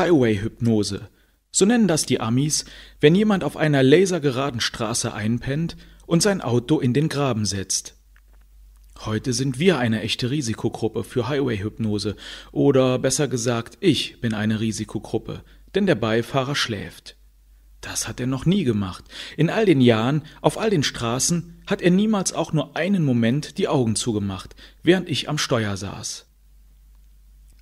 Highway-Hypnose. So nennen das die Amis, wenn jemand auf einer lasergeraden Straße einpennt und sein Auto in den Graben setzt. Heute sind wir eine echte Risikogruppe für Highway-Hypnose oder besser gesagt, ich bin eine Risikogruppe, denn der Beifahrer schläft. Das hat er noch nie gemacht. In all den Jahren, auf all den Straßen, hat er niemals auch nur einen Moment die Augen zugemacht, während ich am Steuer saß.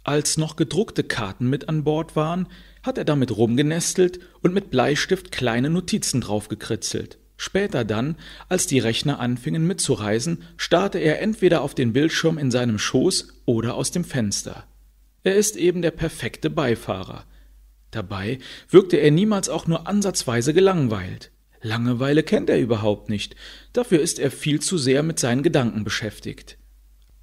Als noch gedruckte Karten mit an Bord waren, hat er damit rumgenestelt und mit Bleistift kleine Notizen draufgekritzelt. Später dann, als die Rechner anfingen mitzureisen, starrte er entweder auf den Bildschirm in seinem Schoß oder aus dem Fenster. Er ist eben der perfekte Beifahrer. Dabei wirkte er niemals auch nur ansatzweise gelangweilt. Langeweile kennt er überhaupt nicht, dafür ist er viel zu sehr mit seinen Gedanken beschäftigt.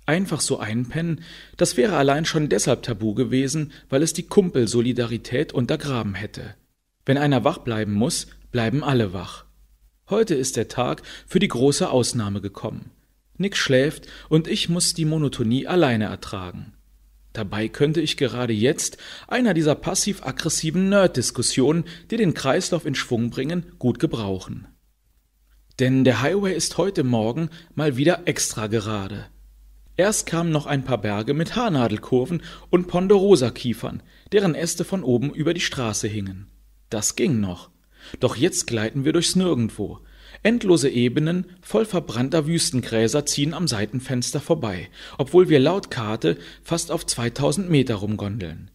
Einfach so einpennen, das wäre allein schon deshalb tabu gewesen, weil es die Kumpelsolidarität untergraben hätte. Wenn einer wach bleiben muss, bleiben alle wach. Heute ist der Tag für die große Ausnahme gekommen. Nick schläft und ich muss die Monotonie alleine ertragen. Dabei könnte ich gerade jetzt einer dieser passiv-aggressiven Nerd-Diskussionen, die den Kreislauf in Schwung bringen, gut gebrauchen. Denn der Highway ist heute Morgen mal wieder extra gerade. Erst kamen noch ein paar Berge mit Haarnadelkurven und Ponderosa-Kiefern, deren Äste von oben über die Straße hingen. Das ging noch. Doch jetzt gleiten wir durchs Nirgendwo. Endlose Ebenen voll verbrannter Wüstengräser ziehen am Seitenfenster vorbei, obwohl wir laut Karte fast auf 2000 Meter rumgondeln.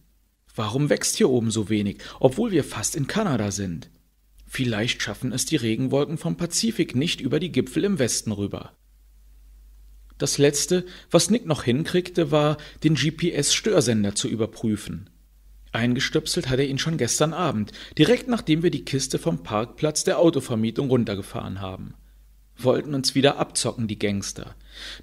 Warum wächst hier oben so wenig, obwohl wir fast in Kanada sind? Vielleicht schaffen es die Regenwolken vom Pazifik nicht über die Gipfel im Westen rüber. Das letzte, was Nick noch hinkriegte, war, den GPS-Störsender zu überprüfen. Eingestöpselt hat er ihn schon gestern Abend, direkt nachdem wir die Kiste vom Parkplatz der Autovermietung runtergefahren haben. Wollten uns wieder abzocken, die Gangster.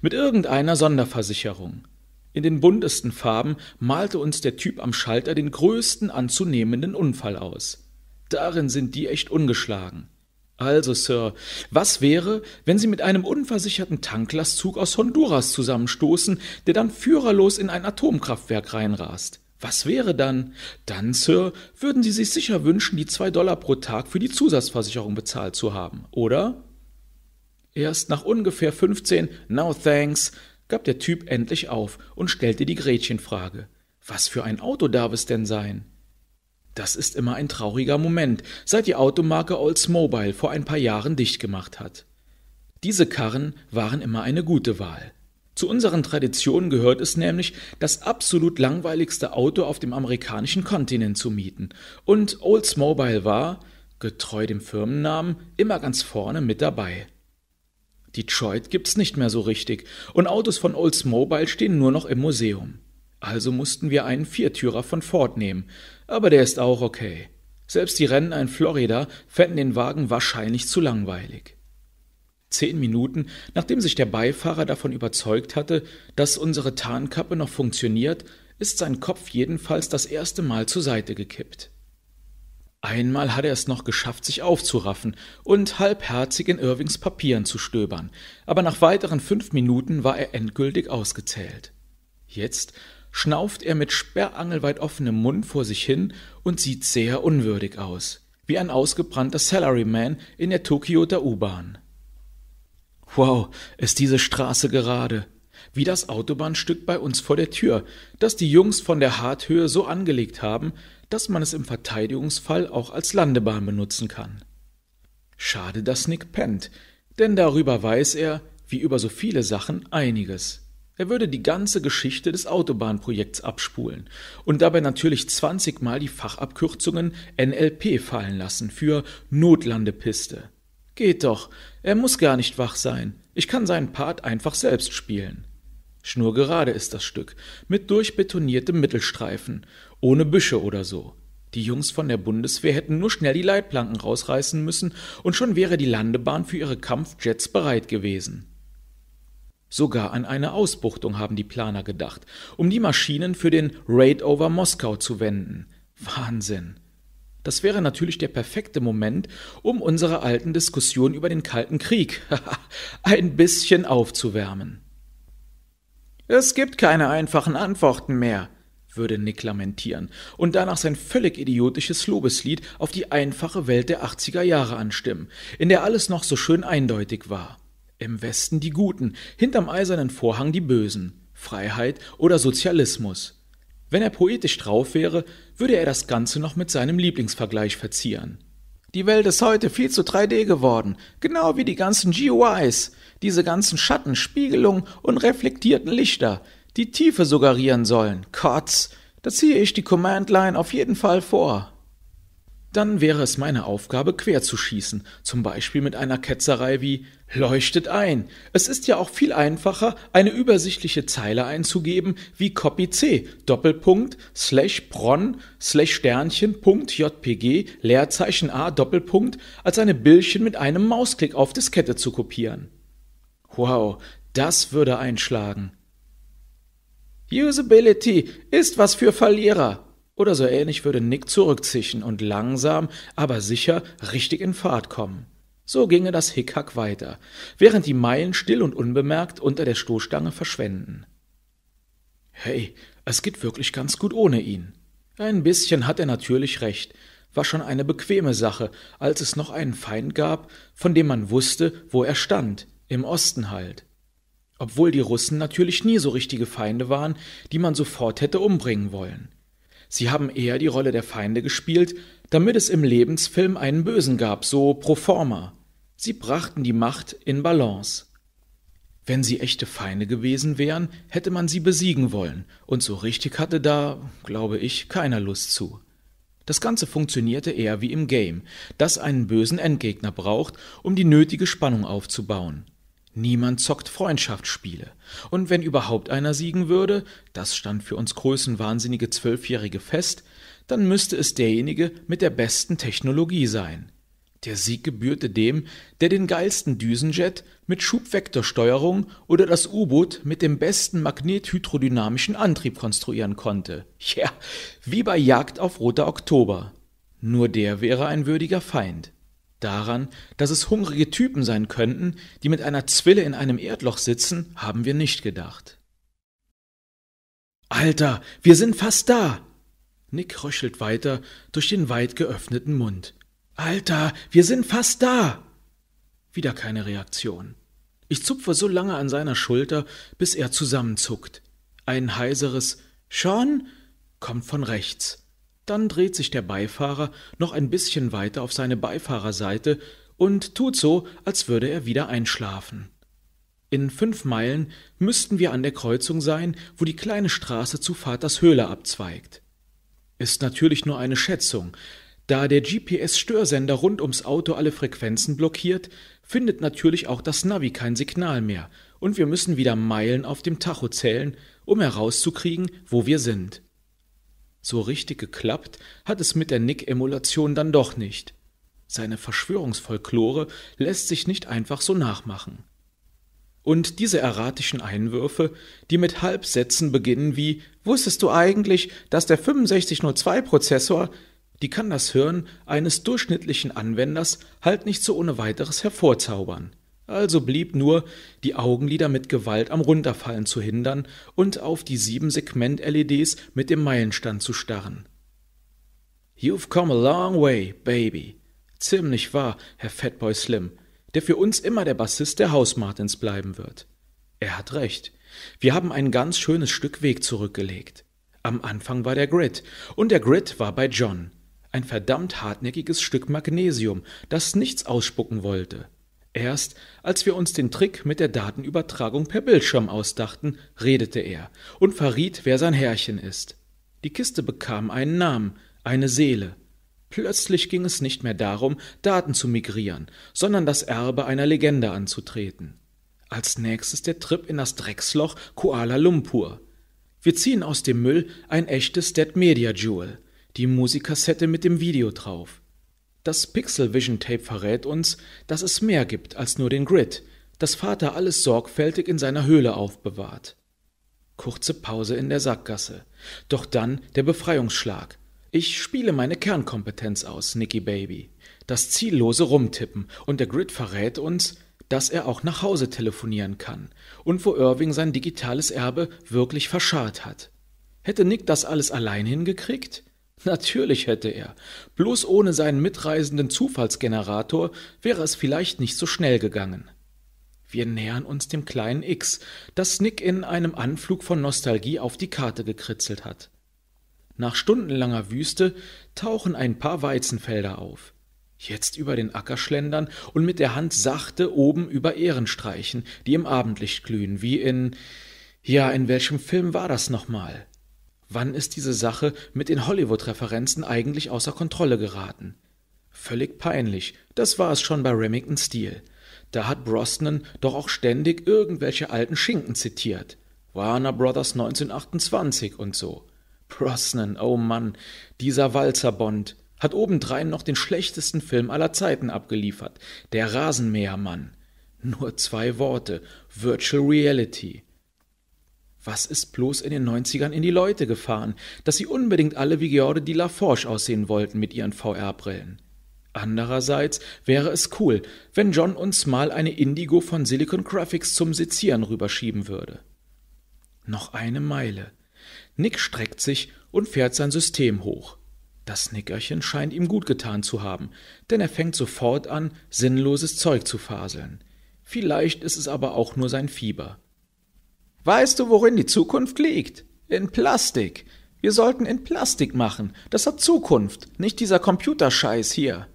Mit irgendeiner Sonderversicherung. In den buntesten Farben malte uns der Typ am Schalter den größten anzunehmenden Unfall aus. Darin sind die echt ungeschlagen. Also, Sir, was wäre, wenn Sie mit einem unversicherten Tanklastzug aus Honduras zusammenstoßen, der dann führerlos in ein Atomkraftwerk reinrast? Was wäre dann? Dann, Sir, würden Sie sich sicher wünschen, die zwei Dollar pro Tag für die Zusatzversicherung bezahlt zu haben, oder? Erst nach ungefähr 15 No thanks gab der Typ endlich auf und stellte die Gretchenfrage. Was für ein Auto darf es denn sein? Das ist immer ein trauriger Moment, seit die Automarke Oldsmobile vor ein paar Jahren dicht gemacht hat. Diese Karren waren immer eine gute Wahl. Zu unseren Traditionen gehört es nämlich, das absolut langweiligste Auto auf dem amerikanischen Kontinent zu mieten. Und Oldsmobile war, getreu dem Firmennamen, immer ganz vorne mit dabei. Detroit gibt's nicht mehr so richtig und Autos von Oldsmobile stehen nur noch im Museum. Also mussten wir einen Viertürer von Ford nehmen, aber der ist auch okay. Selbst die Rennen in Florida fänden den Wagen wahrscheinlich zu langweilig. Zehn Minuten, nachdem sich der Beifahrer davon überzeugt hatte, dass unsere Tarnkappe noch funktioniert, ist sein Kopf jedenfalls das erste Mal zur Seite gekippt. Einmal hat er es noch geschafft, sich aufzuraffen und halbherzig in Irvings Papieren zu stöbern, aber nach weiteren fünf Minuten war er endgültig ausgezählt. Jetzt schnauft er mit sperrangelweit offenem Mund vor sich hin und sieht sehr unwürdig aus, wie ein ausgebrannter Salaryman in der Tokioter U-Bahn. Wow, ist diese Straße gerade, wie das Autobahnstück bei uns vor der Tür, das die Jungs von der Harthöhe so angelegt haben, dass man es im Verteidigungsfall auch als Landebahn benutzen kann. Schade, dass Nick pennt, denn darüber weiß er, wie über so viele Sachen, einiges. Er würde die ganze Geschichte des Autobahnprojekts abspulen und dabei natürlich 20 Mal die Fachabkürzungen NLP fallen lassen für Notlandepiste. Geht doch, er muss gar nicht wach sein. Ich kann seinen Part einfach selbst spielen. Schnurgerade ist das Stück, mit durchbetoniertem Mittelstreifen, ohne Büsche oder so. Die Jungs von der Bundeswehr hätten nur schnell die Leitplanken rausreißen müssen und schon wäre die Landebahn für ihre Kampfjets bereit gewesen. Sogar an eine Ausbuchtung haben die Planer gedacht, um die Maschinen für den Raid over Moskau zu wenden. Wahnsinn. Das wäre natürlich der perfekte Moment, um unsere alten Diskussionen über den Kalten Krieg ein bisschen aufzuwärmen. Es gibt keine einfachen Antworten mehr, würde Nick lamentieren und danach sein völlig idiotisches Lobeslied auf die einfache Welt der 80er Jahre anstimmen, in der alles noch so schön eindeutig war. Im Westen die Guten, hinterm eisernen Vorhang die Bösen, Freiheit oder Sozialismus. Wenn er poetisch drauf wäre, würde er das Ganze noch mit seinem Lieblingsvergleich verzieren. Die Welt ist heute viel zu 3D geworden, genau wie die ganzen GUIs, diese ganzen Schatten, Spiegelungen und reflektierten Lichter, die Tiefe suggerieren sollen. Kotz, da ziehe ich die Command Line auf jeden Fall vor. Dann wäre es meine Aufgabe, quer zu schießen, zum Beispiel mit einer Ketzerei wie Leuchtet ein. Es ist ja auch viel einfacher, eine übersichtliche Zeile einzugeben wie Copy C, Doppelpunkt, Slash Bronn, Slash Sternchen, Punkt JPG, Leerzeichen A, Doppelpunkt, als eine Bildchen mit einem Mausklick auf Diskette zu kopieren. Wow, das würde einschlagen. Usability ist was für Verlierer. Oder so ähnlich würde Nick zurückzischen und langsam, aber sicher richtig in Fahrt kommen. So ginge das Hickhack weiter, während die Meilen still und unbemerkt unter der Stoßstange verschwenden. Hey, es geht wirklich ganz gut ohne ihn. Ein bisschen hat er natürlich recht, war schon eine bequeme Sache, als es noch einen Feind gab, von dem man wusste, wo er stand, im Osten halt. Obwohl die Russen natürlich nie so richtige Feinde waren, die man sofort hätte umbringen wollen. Sie haben eher die Rolle der Feinde gespielt, damit es im Lebensfilm einen Bösen gab, so pro forma. Sie brachten die Macht in Balance. Wenn sie echte Feinde gewesen wären, hätte man sie besiegen wollen, und so richtig hatte da, glaube ich, keiner Lust zu. Das Ganze funktionierte eher wie im Game, das einen bösen Endgegner braucht, um die nötige Spannung aufzubauen. Niemand zockt Freundschaftsspiele. Und wenn überhaupt einer siegen würde, das stand für uns größenwahnsinnige Zwölfjährige fest, dann müsste es derjenige mit der besten Technologie sein. Der Sieg gebührte dem, der den geilsten Düsenjet mit Schubvektorsteuerung oder das U-Boot mit dem besten magnethydrodynamischen Antrieb konstruieren konnte. Ja, wie bei Jagd auf Roter Oktober. Nur der wäre ein würdiger Feind. Daran, dass es hungrige Typen sein könnten, die mit einer Zwille in einem Erdloch sitzen, haben wir nicht gedacht. Alter, wir sind fast da! Nick röchelt weiter durch den weit geöffneten Mund. Alter, wir sind fast da! Wieder keine Reaktion. Ich zupfe so lange an seiner Schulter, bis er zusammenzuckt. Ein heiseres Schon kommt von rechts. Dann dreht sich der Beifahrer noch ein bisschen weiter auf seine Beifahrerseite und tut so, als würde er wieder einschlafen. In fünf Meilen müssten wir an der Kreuzung sein, wo die kleine Straße zu Vaters Höhle abzweigt. Ist natürlich nur eine Schätzung. Da der GPS-Störsender rund ums Auto alle Frequenzen blockiert, findet natürlich auch das Navi kein Signal mehr und wir müssen wieder Meilen auf dem Tacho zählen, um herauszukriegen, wo wir sind. So richtig geklappt hat es mit der Nick-Emulation dann doch nicht. Seine Verschwörungsfolklore lässt sich nicht einfach so nachmachen. Und diese erratischen Einwürfe, die mit Halbsätzen beginnen wie Wusstest du eigentlich, dass der 6502-Prozessor, die kann das Hirn eines durchschnittlichen Anwenders halt nicht so ohne weiteres hervorzaubern. Also blieb nur, die Augenlider mit Gewalt am Runterfallen zu hindern und auf die sieben Segment-LEDs mit dem Meilenstand zu starren. You've come a long way, baby. Ziemlich wahr, Herr Fatboy Slim, der für uns immer der Bassist der House Martins bleiben wird. Er hat recht. Wir haben ein ganz schönes Stück Weg zurückgelegt. Am Anfang war der Grid, und der Grid war bei John. Ein verdammt hartnäckiges Stück Magnesium, das nichts ausspucken wollte. Erst als wir uns den Trick mit der Datenübertragung per Bildschirm ausdachten, redete er und verriet, wer sein Herrchen ist. Die Kiste bekam einen Namen, eine Seele. Plötzlich ging es nicht mehr darum, Daten zu migrieren, sondern das Erbe einer Legende anzutreten. Als nächstes der Trip in das Drecksloch Kuala Lumpur. Wir ziehen aus dem Müll ein echtes Dead Media Jewel, die Musikkassette mit dem Video drauf. Das Pixel Vision Tape verrät uns, dass es mehr gibt als nur den Grid, dass Vater alles sorgfältig in seiner Höhle aufbewahrt. Kurze Pause in der Sackgasse. Doch dann der Befreiungsschlag. Ich spiele meine Kernkompetenz aus, Nicky Baby. Das ziellose Rumtippen und der Grid verrät uns, dass er auch nach Hause telefonieren kann und wo Irving sein digitales Erbe wirklich verscharrt hat. Hätte Nick das alles allein hingekriegt? Natürlich hätte er. Bloß ohne seinen mitreisenden Zufallsgenerator wäre es vielleicht nicht so schnell gegangen. Wir nähern uns dem kleinen X, das Nick in einem Anflug von Nostalgie auf die Karte gekritzelt hat. Nach stundenlanger Wüste tauchen ein paar Weizenfelder auf. Jetzt über den Acker schlendern und mit der Hand sachte oben über Ehren streichen, die im Abendlicht glühen, wie in. Ja, in welchem Film war das nochmal? Wann ist diese Sache mit den Hollywood-Referenzen eigentlich außer Kontrolle geraten? Völlig peinlich, das war es schon bei Remington Steele. Da hat Brosnan doch auch ständig irgendwelche alten Schinken zitiert. Warner Brothers 1928 und so. Brosnan, oh Mann, dieser Walzerbond hat obendrein noch den schlechtesten Film aller Zeiten abgeliefert, Der Rasenmähermann. Nur zwei Worte, Virtual Reality. Was ist bloß in den 90ern in die Leute gefahren, dass sie unbedingt alle wie George de Laforge aussehen wollten mit ihren VR-Brillen? Andererseits wäre es cool, wenn John uns mal eine Indigo von Silicon Graphics zum Sezieren rüberschieben würde. Noch eine Meile. Nick streckt sich und fährt sein System hoch. Das Nickerchen scheint ihm gut getan zu haben, denn er fängt sofort an, sinnloses Zeug zu faseln. Vielleicht ist es aber auch nur sein Fieber. Weißt du, worin die Zukunft liegt? In Plastik. Wir sollten in Plastik machen. Das hat Zukunft, nicht dieser Computerscheiß hier.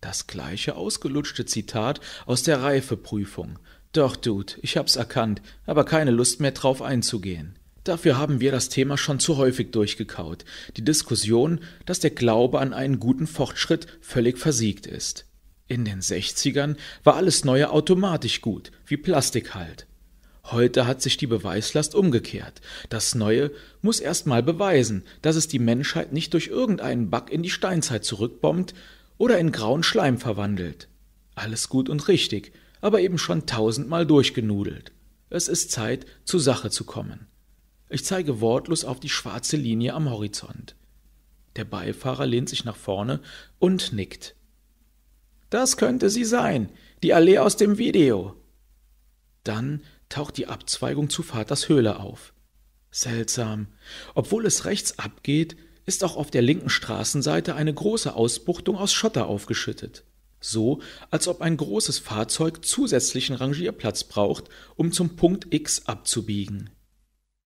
Das gleiche ausgelutschte Zitat aus der Reifeprüfung. Doch, Dude, ich hab's erkannt, aber keine Lust mehr drauf einzugehen. Dafür haben wir das Thema schon zu häufig durchgekaut. Die Diskussion, dass der Glaube an einen guten Fortschritt völlig versiegt ist. In den 60ern war alles Neue automatisch gut, wie Plastik halt. Heute hat sich die Beweislast umgekehrt. Das Neue muss erstmal beweisen, dass es die Menschheit nicht durch irgendeinen Bug in die Steinzeit zurückbombt oder in grauen Schleim verwandelt. Alles gut und richtig, aber eben schon tausendmal durchgenudelt. Es ist Zeit, zur Sache zu kommen. Ich zeige wortlos auf die schwarze Linie am Horizont. Der Beifahrer lehnt sich nach vorne und nickt. Das könnte sie sein, die Allee aus dem Video. Dann taucht die Abzweigung zu Vaters Höhle auf. Seltsam. Obwohl es rechts abgeht, ist auch auf der linken Straßenseite eine große Ausbuchtung aus Schotter aufgeschüttet. So, als ob ein großes Fahrzeug zusätzlichen Rangierplatz braucht, um zum Punkt X abzubiegen.